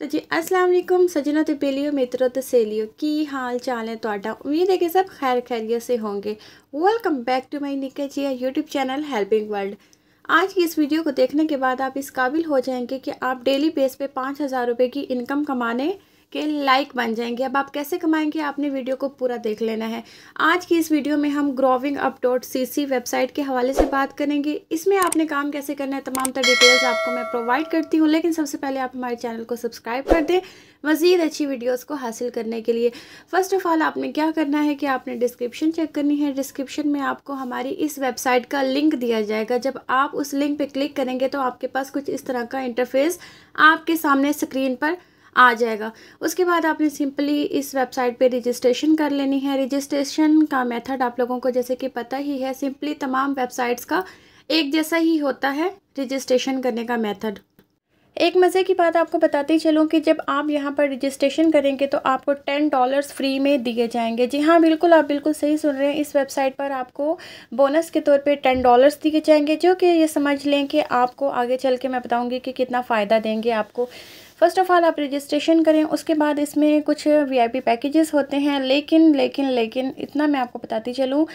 तो जी अस्सलाम वालेकुम सजनों तो बेलियो मित्रों तो सहेलियो की हाल चाल है तो उम्मीद है कि सब खैर खैरियत से होंगे वेलकम बैक टू माय निके जी यूट्यूब चैनल हेल्पिंग वर्ल्ड आज की इस वीडियो को देखने के बाद आप इस काबिल हो जाएंगे कि आप डेली बेस पे पाँच हज़ार रुपये की इनकम कमाने के लाइक बन जाएंगे अब आप कैसे कमाएंगे आपने वीडियो को पूरा देख लेना है आज की इस वीडियो में हम growing up dot C C website के हवाले से बात करेंगे इसमें आपने काम कैसे करना है तमाम तर डिटेल्स आपको मैं प्रोवाइड करती हूँ लेकिन सबसे पहले आप हमारे चैनल को सब्सक्राइब कर दें मज़ीद अच्छी वीडियोज़ को हासिल करने के लिए फ़र्स्ट ऑफ़ ऑल आपने क्या करना है कि आपने डिस्क्रिप्शन चेक करनी है डिस्क्रिप्शन में आपको हमारी इस वेबसाइट का लिंक दिया जाएगा जब आप उस लिंक पर क्लिक करेंगे तो आपके पास कुछ इस तरह का इंटरफेस आपके सामने स्क्रीन पर आ जाएगा उसके बाद आपने सिंपली इस वेबसाइट पे रजिस्ट्रेशन कर लेनी है रजिस्ट्रेशन का मेथड आप लोगों को जैसे कि पता ही है सिंपली तमाम वेबसाइट्स का एक जैसा ही होता है रजिस्ट्रेशन करने का मेथड एक मज़े की बात आपको ही चलूँ कि जब आप यहाँ पर रजिस्ट्रेशन करेंगे तो आपको टेन डॉलर्स फ्री में दिए जाएंगे जी हाँ बिल्कुल आप बिल्कुल सही सुन रहे हैं इस वेबसाइट पर आपको बोनस के तौर पे टेन डॉलर्स दिए जाएंगे जो कि ये समझ लें कि आपको आगे चल के मैं बताऊँगी कि कितना फ़ायदा देंगे आपको फ़र्स्ट ऑफ़ ऑल आप रजिस्ट्रेशन करें उसके बाद इसमें कुछ वीआईपी पैकेजेस होते हैं लेकिन लेकिन लेकिन इतना मैं आपको बताती चलूँ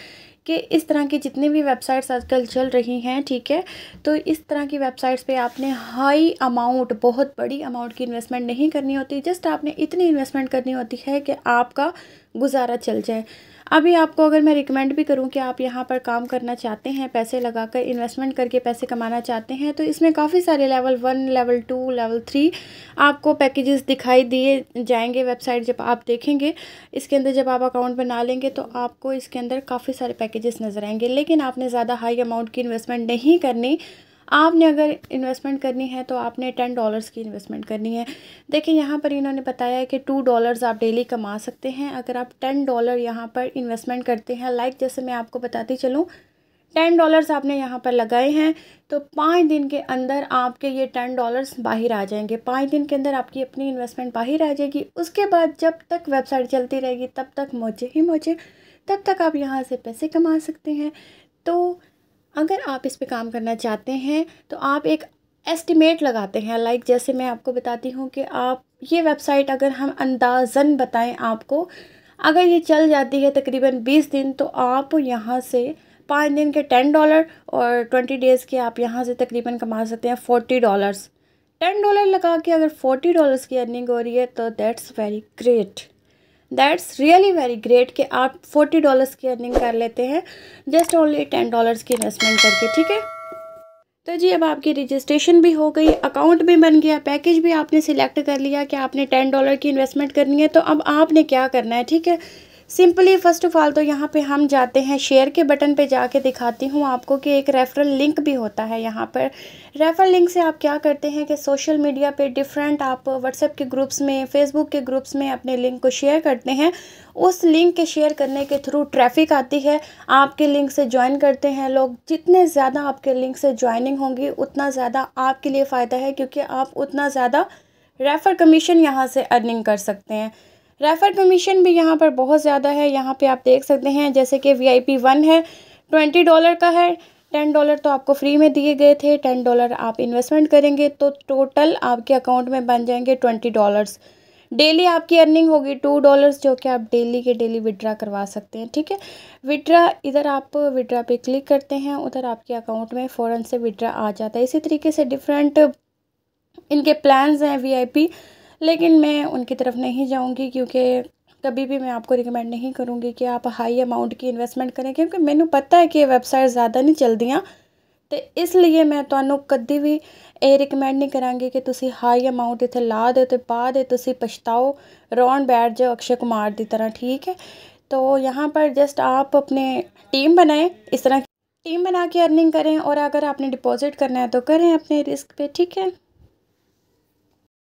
कि इस तरह की जितनी भी वेबसाइट्स आजकल चल रही हैं ठीक है तो इस तरह की वेबसाइट्स पे आपने हाई अमाउंट बहुत बड़ी अमाउंट की इन्वेस्टमेंट नहीं करनी होती जस्ट आपने इतनी इन्वेस्टमेंट करनी होती है कि आपका गुजारा चल जाए अभी आपको अगर मैं रिकमेंड भी करूँ कि आप यहाँ पर काम करना चाहते हैं पैसे लगाकर इन्वेस्टमेंट करके पैसे कमाना चाहते हैं तो इसमें काफ़ी सारे level one level two level three आपको पैकेजेस दिखाई दिए जाएंगे वेबसाइट जब आप देखेंगे इसके अंदर जब आप अकाउंट बना लेंगे तो आपको इसके अंदर काफ़ी सारे पैकेजेस नज़र आएंगे लेकिन आपने ज़्यादा हाई अमाउंट की इन्वेस्टमेंट नहीं करनी आपने अगर इन्वेस्टमेंट करनी है तो आपने टेन डॉलर्स की इन्वेस्टमेंट करनी है देखिए यहाँ पर इन्होंने बताया है कि टू डॉलर्स आप डेली कमा सकते हैं अगर आप टेन डॉलर यहाँ पर इन्वेस्टमेंट करते हैं लाइक जैसे मैं आपको बताती चलूँ टेन डॉलर्स आपने यहाँ पर लगाए हैं तो पाँच दिन के अंदर आपके ये टेन डॉलर्स बाहर आ जाएंगे पाँच दिन के अंदर आपकी अपनी इन्वेस्टमेंट बाहर आ जाएगी उसके बाद जब तक वेबसाइट चलती रहेगी तब तक मोचे ही मोचे तब तक आप यहाँ से पैसे कमा सकते हैं तो अगर आप इस पे काम करना चाहते हैं तो आप एक एस्टिमेट लगाते हैं लाइक जैसे मैं आपको बताती हूँ कि आप ये वेबसाइट अगर हम अंदाजन बताएं आपको अगर ये चल जाती है तकरीबन बीस दिन तो आप यहाँ से पाँच दिन के टेन डॉलर और ट्वेंटी डेज़ के आप यहाँ से तकरीबन कमा सकते हैं फोर्टी डॉलर्स टेन डॉलर लगा के अगर फोर्टी डॉलर्स की अर्निंग हो रही है तो that's very great that's really very great कि आप फोर्टी डॉलर्स की अर्निंग कर लेते हैं जस्ट ओनली टेन डॉलर्स की इन्वेस्टमेंट करके ठीक है तो जी अब आपकी रजिस्ट्रेशन भी हो गई अकाउंट भी बन गया पैकेज भी आपने सिलेक्ट कर लिया कि आपने टेन डॉलर की इन्वेस्टमेंट करनी है तो अब आपने क्या करना है ठीक है सिंपली फ़र्स्ट ऑफ़ ऑल तो यहाँ पे हम जाते हैं शेयर के बटन पे जाके दिखाती हूँ आपको कि एक रेफरल लिंक भी होता है यहाँ पर रेफरल लिंक से आप क्या करते हैं कि सोशल मीडिया पे डिफरेंट आप व्हाट्सएप के ग्रुप्स में फेसबुक के ग्रुप्स में अपने लिंक को शेयर करते हैं उस लिंक के शेयर करने के थ्रू ट्रैफिक आती है आपके लिंक से ज्वाइन करते हैं लोग जितने ज़्यादा आपके लिंक से ज्वाइनिंग होंगी उतना ज़्यादा आपके लिए फ़ायदा है क्योंकि आप उतना ज़्यादा रेफ़र कमीशन यहाँ से अर्निंग कर सकते हैं रेफ़र कमीशन भी यहाँ पर बहुत ज़्यादा है यहाँ पे आप देख सकते हैं जैसे कि वी आई पी वन है ट्वेंटी डॉलर का है टेन डॉलर तो आपको फ्री में दिए गए थे टेन डॉलर आप इन्वेस्टमेंट करेंगे तो टोटल आपके अकाउंट में बन जाएंगे ट्वेंटी डॉलर्स डेली आपकी अर्निंग होगी टू डॉलर्स जो कि आप डेली के डेली विड्रा करवा सकते हैं ठीक है विड्रा इधर आप विड्रा पे क्लिक करते हैं उधर आपके अकाउंट में फ़ौरन से विड्रा आ जाता है इसी तरीके से डिफरेंट इनके प्लान्स हैं वीआईपी आई लेकिन मैं उनकी तरफ नहीं जाऊँगी क्योंकि कभी भी मैं आपको रिकमेंड नहीं करूँगी कि आप हाई अमाउंट की इन्वेस्टमेंट करें क्योंकि मैंने पता है कि वैबसाइट ज़्यादा नहीं चल दियाँ तो इसलिए मैं तो कभी भी ये रिकमेंड नहीं कराँगी कि ਤੁਸੀਂ हाई अमाउंट इतने ला दो तो ਬਾਅਦ पछताओ ਤੁਸੀਂ बैठ जाओ अक्षय कुमार की तरह ठीक है तो यहाँ पर जस्ट आप अपने टीम बनाएं इस तरह टीम बना के अर्निंग करें और अगर आपने डिपॉजिट करना है तो करें अपने रिस्क पे ठीक है